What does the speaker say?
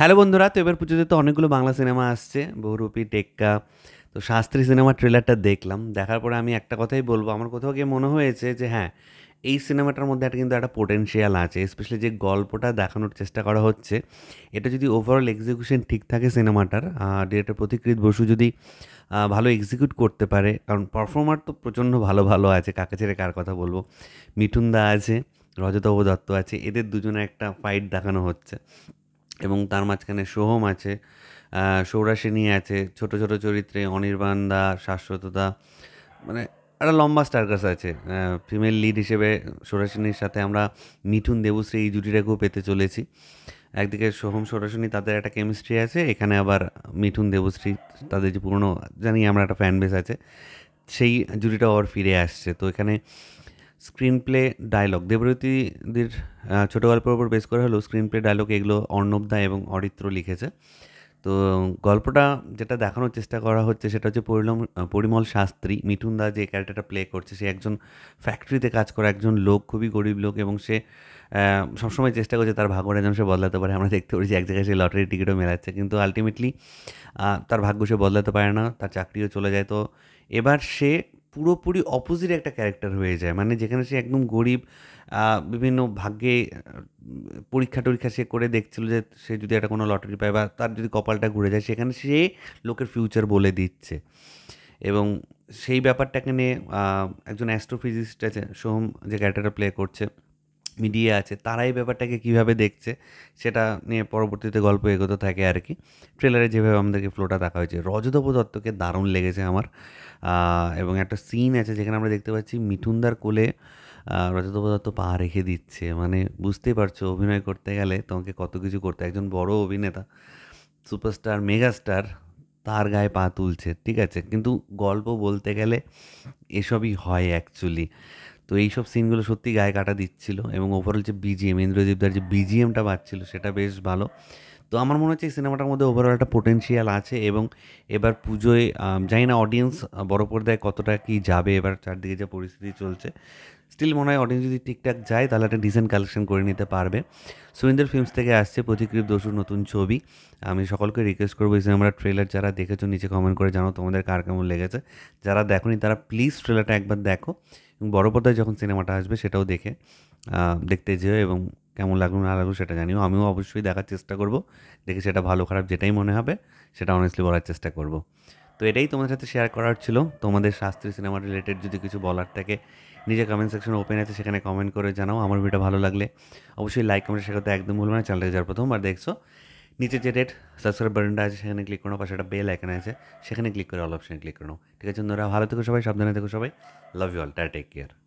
hello বন্ধুরা তো এবার পুজোতে তো অনেকগুলো বাংলা সিনেমা আসছে বহুরূপী টেক্কা তো শাস্ত্রী সিনেমার ট্রেলারটা দেখলাম দেখার পরে আমি একটা কথাই বলবো আমার কোথাও গিয়ে মনে হয়েছে যে হ্যাঁ এই সিনেমাটার মধ্যে একটা কিন্তু একটা পোটেনশিয়াল আছে স্পেশালি যে গল্পটা দেখানোর চেষ্টা করা হচ্ছে এটা যদি ওভারঅল এক্সিকিউশন ঠিক থাকে সিনেমাটার ডিরেক্টর প্রতিকৃত বসু যদি ভালো এক্সিকিউট করতে পারে কারণ পারফর্মার তো প্রচণ্ড ভালো ভালো আছে কাকে ছেড়ে কার কথা বলবো মিঠুন দা আছে রজতব দত্ত আছে এদের দুজনে একটা ফাইট দেখানো হচ্ছে এবং তার মাঝখানে সোহম আছে সৌরাসিনী আছে ছোট ছোট চরিত্রে অনির্বাণ দা শাশ্বত মানে একটা লম্বা স্টারকাস আছে ফিমেল লিড হিসেবে সৌরাসিনীর সাথে আমরা মিঠুন দেবশ্রী এই জুটিটাকেও পেতে চলেছি একদিকে সোহম সরাসরি তাদের একটা কেমিস্ট্রি আছে এখানে আবার মিঠুন দেবশ্রী তাদের যে পুরনো জানি আমরা একটা ফ্যান বেস আছে সেই জুটিটা ওর ফিরে আসছে তো এখানে স্ক্রিন প্লে ডায়লগ দেবরতীদের ছোটো গল্পের উপর বেশ করা হলো স্ক্রিন প্লে ডায়লগ এগুলো অর্ণব দা এবং অরিত্র লিখেছে তো গল্পটা যেটা দেখানোর চেষ্টা করা হচ্ছে সেটা হচ্ছে পরিলম পরিমল শাস্ত্রী মিঠুন দা যে ক্যারেক্টারটা প্লে করছে সে একজন ফ্যাক্টরিতে কাজ করা একজন লোক খুবই গরিব লোক এবং সে সবসময় চেষ্টা করছে তার ভাগ্যটা যেন সে বদলাতে পারে আমরা দেখতে পারি যে এক জায়গায় সে লটারি টিকিটও মেলাচ্ছে কিন্তু আলটিমেটলি তার ভাগ্য সে বদলাতে পারে না তার চাকরিও চলে যায় তো এবার সে পুরোপুরি অপোজিট একটা ক্যারেক্টার হয়ে যায় মানে যেখানে সে একদম গরিব বিভিন্ন ভাগ্যে পরীক্ষা টরীক্ষা সে করে দেখছিল যে সে যদি একটা কোনো লটারি পায় বা তার যদি কপালটা ঘুরে যায় সেখানে সে লোকের ফিউচার বলে দিচ্ছে এবং সেই ব্যাপারটাকে নিয়ে একজন অ্যাস্ট্রোফিজিস্ট আছে সোহম যে ক্যারেক্টারটা প্লে করছে মিডিয়া আছে তারা এই ব্যাপারটাকে কীভাবে দেখছে সেটা নিয়ে পরবর্তীতে গল্প এগোতে থাকে আর কি ট্রেলারে যেভাবে আমাদেরকে ফ্লোটা দেখা হয়েছে রজদব দত্তকে দারুণ লেগেছে আমার এবং একটা সিন আছে যেখানে আমরা দেখতে পাচ্ছি মিঠুনদার কোলে রজদব দত্ত পা রেখে দিচ্ছে মানে বুঝতেই পারছো অভিনয় করতে গেলে তোমাকে কত কিছু করতে একজন বড় অভিনেতা সুপারস্টার মেগাস্টার তার গায়ে পা তুলছে ঠিক আছে কিন্তু গল্প বলতে গেলে এসবই হয় অ্যাকচুয়ালি তো এইসব সিনগুলো সত্যি গায়ে কাটা দিচ্ছিল এবং ওভারঅল যে বিজিএম ইন্দ্রজিৎদার যে বিজিএমটা বাজছিল সেটা বেশ ভালো তো আমার মনে হচ্ছে এই সিনেমাটার মধ্যে ওভারঅল একটা পোটেন্সিয়াল আছে এবং এবার পুজোয় জানি না অডিয়েন্স বড় পর্দায় কতটা কি যাবে এবার চারদিকে যে পরিস্থিতি চলছে স্টিল মনে হয় অডিয়েন্স যদি ঠিকঠাক যায় তাহলে একটা ডিসেন্ট কালেকশন করে নিতে পারবে সুরিন্দ্র ফিল্মস থেকে আসছে প্রতিকৃপ দোষুর নতুন ছবি আমি সকলকে রিকোয়েস্ট করবো এই সিনেমার ট্রেলার যারা দেখেছো নিচে কমেন্ট করে জানো তোমাদের কার কেমন লেগেছে যারা দেখোনি তারা প্লিজ ট্রেলারটা একবার দেখো এবং বড় পর্দায় যখন সিনেমাটা আসবে সেটাও দেখে দেখতে যেও এবং কেমন লাগলো না লাগলো সেটা জানিও আমিও অবশ্যই দেখার চেষ্টা করব দেখি সেটা ভালো খারাপ যেটাই মনে হবে সেটা অনেস্টলি বলার চেষ্টা করব তো এটাই তোমাদের সাথে শেয়ার করার ছিল তোমাদের শাস্ত্রী সিনেমা রিলেটেড যদি কিছু বলার থাকে নিজে কমেন্ট সেকশন ওপেন আছে সেখানে কমেন্ট করে জানাও আমার ভিডিও ভালো লাগলে অবশ্যই লাইক কমেন্ট শেখাতে একদম ভুলবে না চ্যানেলটা প্রথম প্রথমবার দেখছো নিচে যে রেট সাবস্ক্রাইব বাটনটা আছে সেখানে ক্লিক করো পাশে একটা বেল আইকন আছে সেখানে ক্লিক করে অল অপশানে ক্লিক করো ঠিক আছে বন্ধুরা ভালো থেকো সবাই সাবধানে থেকো সবাই লাভ ইউ অল টা টেক কেয়ার